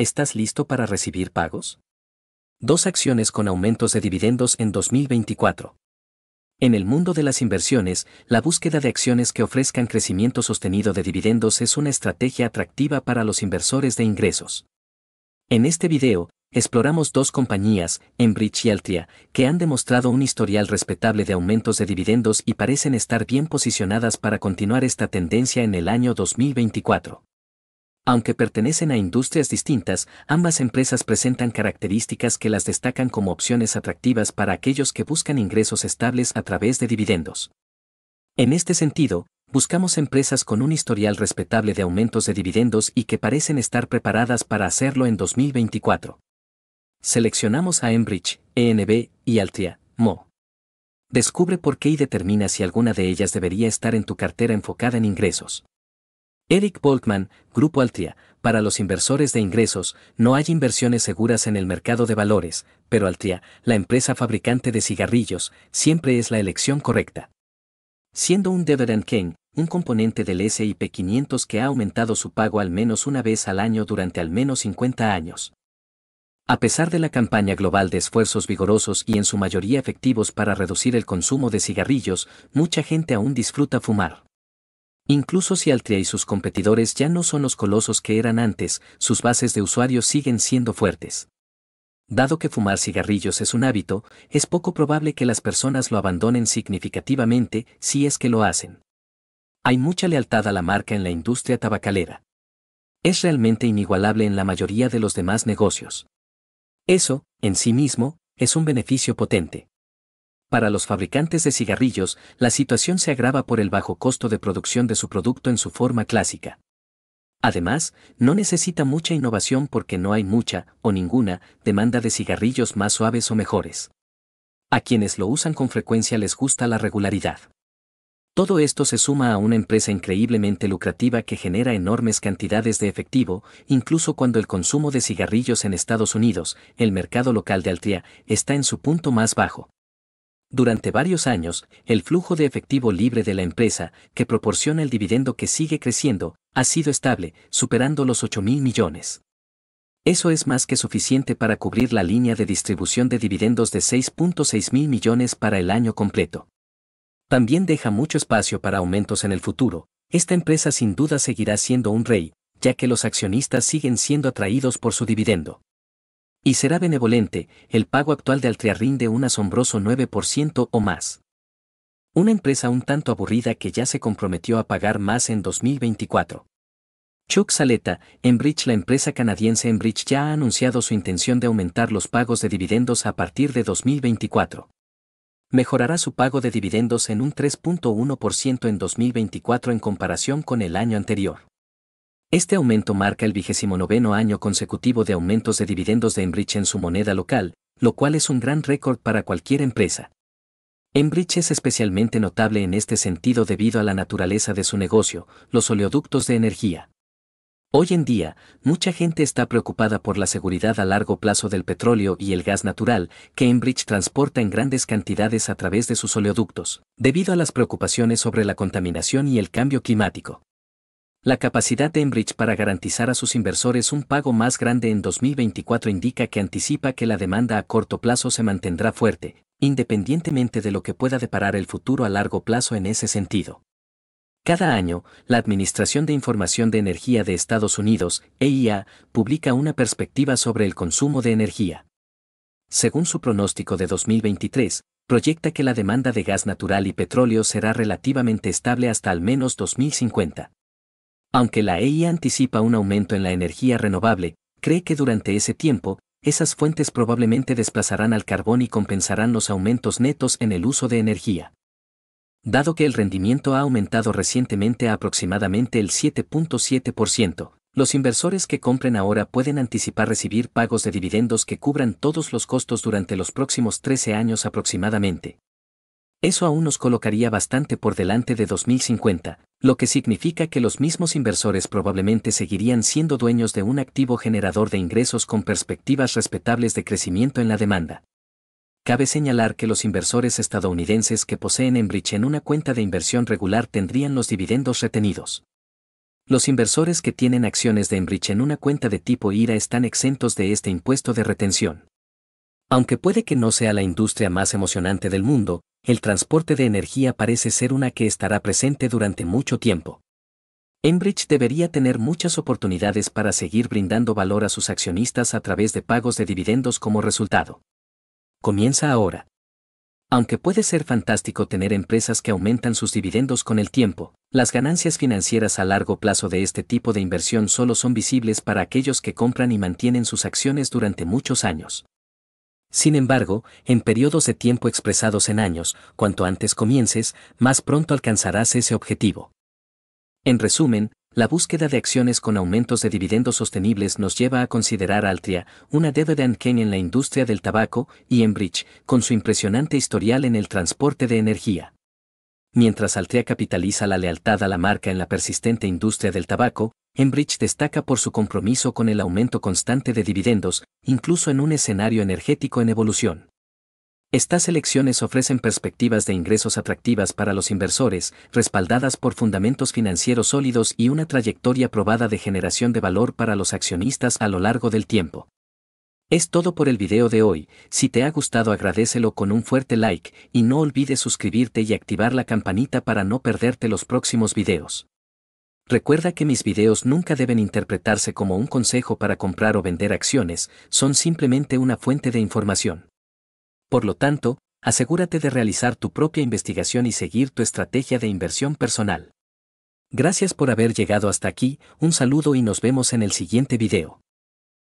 ¿Estás listo para recibir pagos? Dos acciones con aumentos de dividendos en 2024. En el mundo de las inversiones, la búsqueda de acciones que ofrezcan crecimiento sostenido de dividendos es una estrategia atractiva para los inversores de ingresos. En este video, exploramos dos compañías, Enbridge y Altria, que han demostrado un historial respetable de aumentos de dividendos y parecen estar bien posicionadas para continuar esta tendencia en el año 2024. Aunque pertenecen a industrias distintas, ambas empresas presentan características que las destacan como opciones atractivas para aquellos que buscan ingresos estables a través de dividendos. En este sentido, buscamos empresas con un historial respetable de aumentos de dividendos y que parecen estar preparadas para hacerlo en 2024. Seleccionamos a Enbridge, ENB y Altria, Mo. Descubre por qué y determina si alguna de ellas debería estar en tu cartera enfocada en ingresos. Eric Volkman, Grupo Altria, para los inversores de ingresos, no hay inversiones seguras en el mercado de valores, pero Altria, la empresa fabricante de cigarrillos, siempre es la elección correcta. Siendo un Dividend King, un componente del S&P 500 que ha aumentado su pago al menos una vez al año durante al menos 50 años. A pesar de la campaña global de esfuerzos vigorosos y en su mayoría efectivos para reducir el consumo de cigarrillos, mucha gente aún disfruta fumar. Incluso si Altria y sus competidores ya no son los colosos que eran antes, sus bases de usuarios siguen siendo fuertes. Dado que fumar cigarrillos es un hábito, es poco probable que las personas lo abandonen significativamente si es que lo hacen. Hay mucha lealtad a la marca en la industria tabacalera. Es realmente inigualable en la mayoría de los demás negocios. Eso, en sí mismo, es un beneficio potente. Para los fabricantes de cigarrillos, la situación se agrava por el bajo costo de producción de su producto en su forma clásica. Además, no necesita mucha innovación porque no hay mucha, o ninguna, demanda de cigarrillos más suaves o mejores. A quienes lo usan con frecuencia les gusta la regularidad. Todo esto se suma a una empresa increíblemente lucrativa que genera enormes cantidades de efectivo, incluso cuando el consumo de cigarrillos en Estados Unidos, el mercado local de Altria, está en su punto más bajo. Durante varios años, el flujo de efectivo libre de la empresa, que proporciona el dividendo que sigue creciendo, ha sido estable, superando los 8 mil millones. Eso es más que suficiente para cubrir la línea de distribución de dividendos de 6.6 mil millones para el año completo. También deja mucho espacio para aumentos en el futuro. Esta empresa sin duda seguirá siendo un rey, ya que los accionistas siguen siendo atraídos por su dividendo. Y será benevolente, el pago actual de Altria rinde un asombroso 9% o más. Una empresa un tanto aburrida que ya se comprometió a pagar más en 2024. Chuck Saleta, Enbridge La empresa canadiense Enbridge ya ha anunciado su intención de aumentar los pagos de dividendos a partir de 2024. Mejorará su pago de dividendos en un 3.1% en 2024 en comparación con el año anterior. Este aumento marca el vigésimo noveno año consecutivo de aumentos de dividendos de Enbridge en su moneda local, lo cual es un gran récord para cualquier empresa. Enbridge es especialmente notable en este sentido debido a la naturaleza de su negocio, los oleoductos de energía. Hoy en día, mucha gente está preocupada por la seguridad a largo plazo del petróleo y el gas natural que Enbridge transporta en grandes cantidades a través de sus oleoductos, debido a las preocupaciones sobre la contaminación y el cambio climático. La capacidad de Enbridge para garantizar a sus inversores un pago más grande en 2024 indica que anticipa que la demanda a corto plazo se mantendrá fuerte, independientemente de lo que pueda deparar el futuro a largo plazo en ese sentido. Cada año, la Administración de Información de Energía de Estados Unidos, EIA, publica una perspectiva sobre el consumo de energía. Según su pronóstico de 2023, proyecta que la demanda de gas natural y petróleo será relativamente estable hasta al menos 2050. Aunque la EIA anticipa un aumento en la energía renovable, cree que durante ese tiempo, esas fuentes probablemente desplazarán al carbón y compensarán los aumentos netos en el uso de energía. Dado que el rendimiento ha aumentado recientemente a aproximadamente el 7.7%, los inversores que compren ahora pueden anticipar recibir pagos de dividendos que cubran todos los costos durante los próximos 13 años aproximadamente. Eso aún nos colocaría bastante por delante de 2050, lo que significa que los mismos inversores probablemente seguirían siendo dueños de un activo generador de ingresos con perspectivas respetables de crecimiento en la demanda. Cabe señalar que los inversores estadounidenses que poseen Enbridge en una cuenta de inversión regular tendrían los dividendos retenidos. Los inversores que tienen acciones de Enbridge en una cuenta de tipo IRA están exentos de este impuesto de retención. Aunque puede que no sea la industria más emocionante del mundo, el transporte de energía parece ser una que estará presente durante mucho tiempo. Enbridge debería tener muchas oportunidades para seguir brindando valor a sus accionistas a través de pagos de dividendos como resultado. Comienza ahora. Aunque puede ser fantástico tener empresas que aumentan sus dividendos con el tiempo, las ganancias financieras a largo plazo de este tipo de inversión solo son visibles para aquellos que compran y mantienen sus acciones durante muchos años. Sin embargo, en periodos de tiempo expresados en años, cuanto antes comiences, más pronto alcanzarás ese objetivo. En resumen, la búsqueda de acciones con aumentos de dividendos sostenibles nos lleva a considerar Altria, una dividend king en la industria del tabaco, y Enbridge, con su impresionante historial en el transporte de energía. Mientras Altria capitaliza la lealtad a la marca en la persistente industria del tabaco, Enbridge destaca por su compromiso con el aumento constante de dividendos, incluso en un escenario energético en evolución. Estas elecciones ofrecen perspectivas de ingresos atractivas para los inversores, respaldadas por fundamentos financieros sólidos y una trayectoria probada de generación de valor para los accionistas a lo largo del tiempo. Es todo por el video de hoy, si te ha gustado agradecelo con un fuerte like y no olvides suscribirte y activar la campanita para no perderte los próximos videos. Recuerda que mis videos nunca deben interpretarse como un consejo para comprar o vender acciones, son simplemente una fuente de información. Por lo tanto, asegúrate de realizar tu propia investigación y seguir tu estrategia de inversión personal. Gracias por haber llegado hasta aquí, un saludo y nos vemos en el siguiente video.